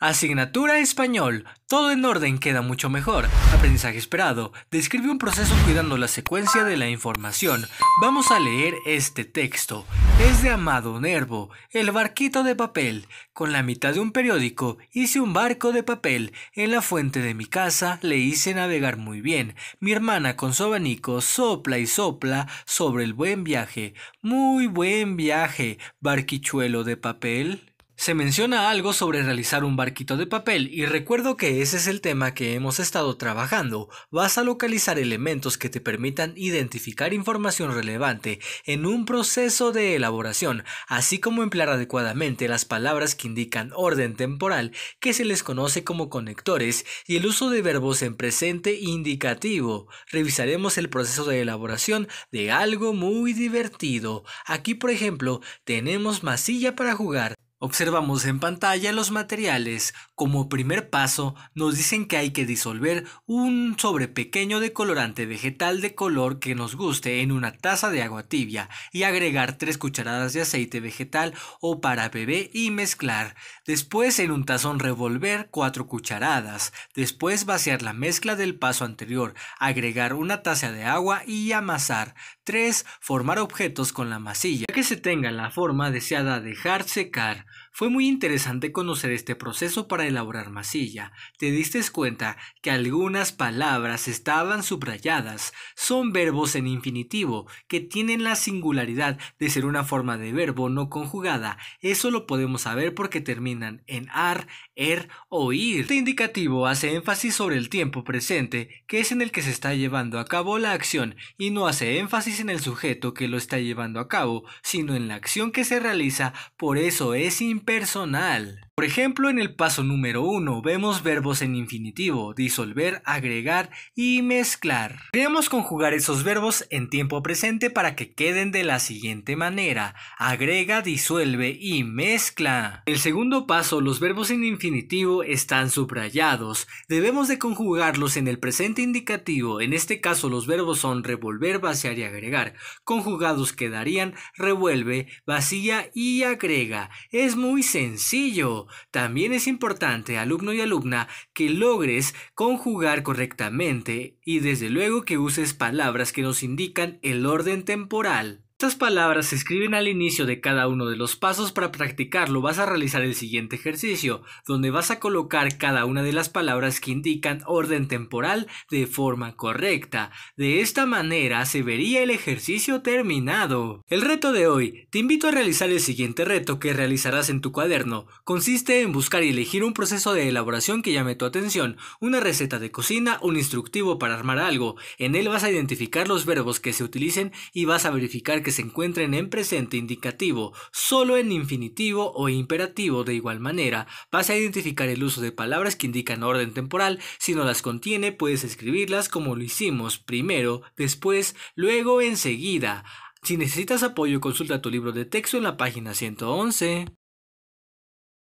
Asignatura Español. Todo en orden queda mucho mejor. Aprendizaje esperado. Describe un proceso cuidando la secuencia de la información. Vamos a leer este texto. Es de Amado Nervo, El barquito de papel. Con la mitad de un periódico hice un barco de papel. En la fuente de mi casa le hice navegar muy bien. Mi hermana con su abanico sopla y sopla sobre el buen viaje. Muy buen viaje, barquichuelo de papel. Se menciona algo sobre realizar un barquito de papel y recuerdo que ese es el tema que hemos estado trabajando. Vas a localizar elementos que te permitan identificar información relevante en un proceso de elaboración, así como emplear adecuadamente las palabras que indican orden temporal que se les conoce como conectores y el uso de verbos en presente indicativo. Revisaremos el proceso de elaboración de algo muy divertido. Aquí por ejemplo tenemos masilla para jugar Observamos en pantalla los materiales. Como primer paso, nos dicen que hay que disolver un sobre pequeño de colorante vegetal de color que nos guste en una taza de agua tibia y agregar 3 cucharadas de aceite vegetal o para bebé y mezclar. Después en un tazón revolver 4 cucharadas. Después vaciar la mezcla del paso anterior, agregar una taza de agua y amasar. 3. Formar objetos con la masilla que se tenga la forma deseada dejar secar. Fue muy interesante conocer este proceso para elaborar masilla. Te diste cuenta que algunas palabras estaban subrayadas. Son verbos en infinitivo que tienen la singularidad de ser una forma de verbo no conjugada. Eso lo podemos saber porque terminan en ar, er o ir. Este indicativo hace énfasis sobre el tiempo presente, que es en el que se está llevando a cabo la acción, y no hace énfasis en el sujeto que lo está llevando a cabo, sino en la acción que se realiza. Por eso es impersonal. Por ejemplo, en el paso número 1 vemos verbos en infinitivo, disolver, agregar y mezclar. Queremos conjugar esos verbos en tiempo presente para que queden de la siguiente manera. Agrega, disuelve y mezcla. En el segundo paso, los verbos en infinitivo están subrayados. Debemos de conjugarlos en el presente indicativo. En este caso, los verbos son revolver, vaciar y agregar. Conjugados quedarían revuelve, vacía y agrega. Es muy sencillo también es importante, alumno y alumna, que logres conjugar correctamente y desde luego que uses palabras que nos indican el orden temporal estas palabras se escriben al inicio de cada uno de los pasos. Para practicarlo vas a realizar el siguiente ejercicio, donde vas a colocar cada una de las palabras que indican orden temporal de forma correcta. De esta manera se vería el ejercicio terminado. El reto de hoy, te invito a realizar el siguiente reto que realizarás en tu cuaderno. Consiste en buscar y elegir un proceso de elaboración que llame tu atención, una receta de cocina, un instructivo para armar algo. En él vas a identificar los verbos que se utilicen y vas a verificar que se encuentren en presente indicativo, solo en infinitivo o imperativo de igual manera. Vas a identificar el uso de palabras que indican orden temporal. Si no las contiene, puedes escribirlas como lo hicimos, primero, después, luego, enseguida. Si necesitas apoyo, consulta tu libro de texto en la página 111.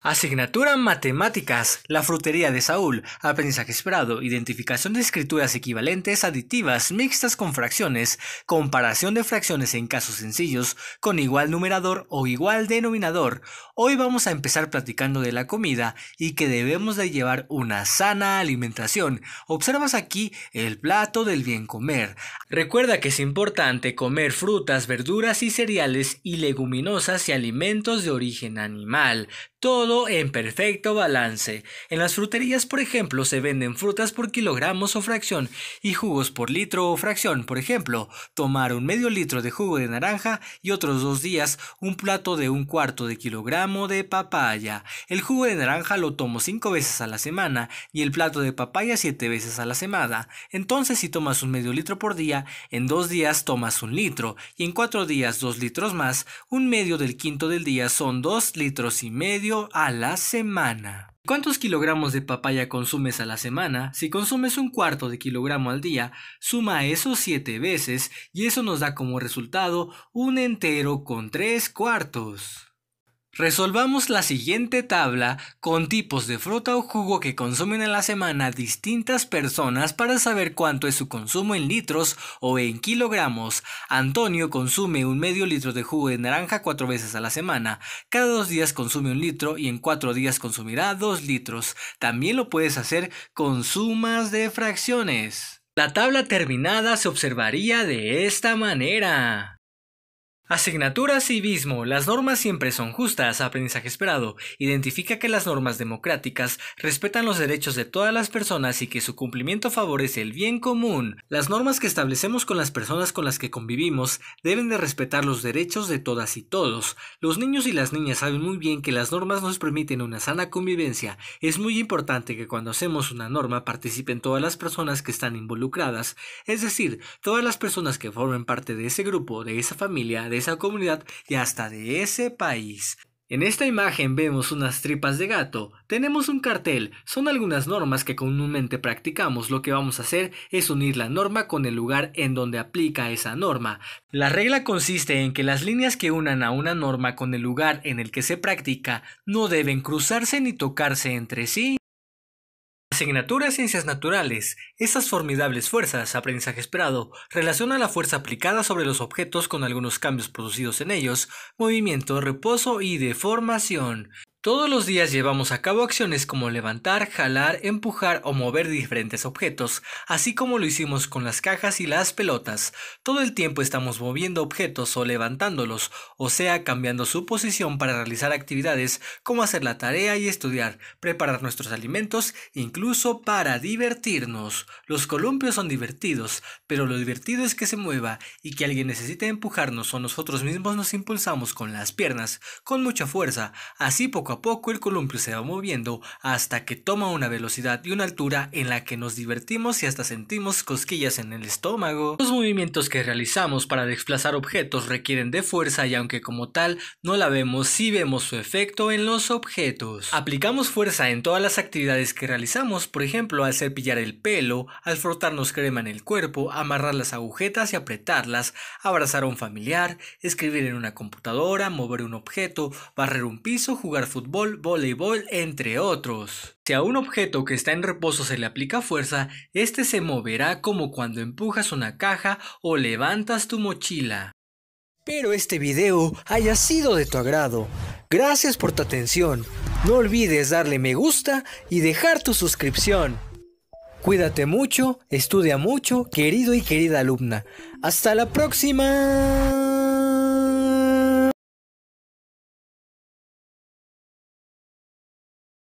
Asignatura Matemáticas, la frutería de Saúl, aprendizaje esperado, identificación de escrituras equivalentes, aditivas, mixtas con fracciones, comparación de fracciones en casos sencillos, con igual numerador o igual denominador. Hoy vamos a empezar platicando de la comida y que debemos de llevar una sana alimentación. Observas aquí el plato del bien comer. Recuerda que es importante comer frutas, verduras y cereales y leguminosas y alimentos de origen animal todo en perfecto balance. En las fruterías, por ejemplo, se venden frutas por kilogramos o fracción y jugos por litro o fracción. Por ejemplo, tomar un medio litro de jugo de naranja y otros dos días un plato de un cuarto de kilogramo de papaya. El jugo de naranja lo tomo cinco veces a la semana y el plato de papaya siete veces a la semana. Entonces, si tomas un medio litro por día, en dos días tomas un litro y en cuatro días dos litros más, un medio del quinto del día son dos litros y medio a la semana. ¿Cuántos kilogramos de papaya consumes a la semana? Si consumes un cuarto de kilogramo al día, suma eso 7 veces y eso nos da como resultado un entero con 3 cuartos. Resolvamos la siguiente tabla con tipos de fruta o jugo que consumen en la semana distintas personas para saber cuánto es su consumo en litros o en kilogramos. Antonio consume un medio litro de jugo de naranja cuatro veces a la semana. Cada dos días consume un litro y en cuatro días consumirá dos litros. También lo puedes hacer con sumas de fracciones. La tabla terminada se observaría de esta manera. Asignatura Civismo. Las normas siempre son justas. Aprendizaje esperado. Identifica que las normas democráticas respetan los derechos de todas las personas y que su cumplimiento favorece el bien común. Las normas que establecemos con las personas con las que convivimos deben de respetar los derechos de todas y todos. Los niños y las niñas saben muy bien que las normas nos permiten una sana convivencia. Es muy importante que cuando hacemos una norma participen todas las personas que están involucradas, es decir, todas las personas que formen parte de ese grupo, de esa familia, de esa comunidad y hasta de ese país. En esta imagen vemos unas tripas de gato, tenemos un cartel, son algunas normas que comúnmente practicamos, lo que vamos a hacer es unir la norma con el lugar en donde aplica esa norma. La regla consiste en que las líneas que unan a una norma con el lugar en el que se practica no deben cruzarse ni tocarse entre sí Asignatura Ciencias Naturales. Estas formidables fuerzas, aprendizaje esperado, relaciona la fuerza aplicada sobre los objetos con algunos cambios producidos en ellos, movimiento, reposo y deformación. Todos los días llevamos a cabo acciones como levantar, jalar, empujar o mover diferentes objetos, así como lo hicimos con las cajas y las pelotas. Todo el tiempo estamos moviendo objetos o levantándolos, o sea, cambiando su posición para realizar actividades como hacer la tarea y estudiar, preparar nuestros alimentos, incluso para divertirnos. Los columpios son divertidos, pero lo divertido es que se mueva y que alguien necesite empujarnos o nosotros mismos nos impulsamos con las piernas, con mucha fuerza, así poco a poco el columpio se va moviendo hasta que toma una velocidad y una altura en la que nos divertimos y hasta sentimos cosquillas en el estómago. Los movimientos que realizamos para desplazar objetos requieren de fuerza y aunque como tal no la vemos, sí vemos su efecto en los objetos. Aplicamos fuerza en todas las actividades que realizamos, por ejemplo al cepillar el pelo, al frotarnos crema en el cuerpo, amarrar las agujetas y apretarlas, abrazar a un familiar, escribir en una computadora, mover un objeto, barrer un piso, jugar fútbol fútbol, voleibol, entre otros. Si a un objeto que está en reposo se le aplica fuerza, este se moverá como cuando empujas una caja o levantas tu mochila. Espero este video haya sido de tu agrado. Gracias por tu atención. No olvides darle me gusta y dejar tu suscripción. Cuídate mucho, estudia mucho, querido y querida alumna. Hasta la próxima.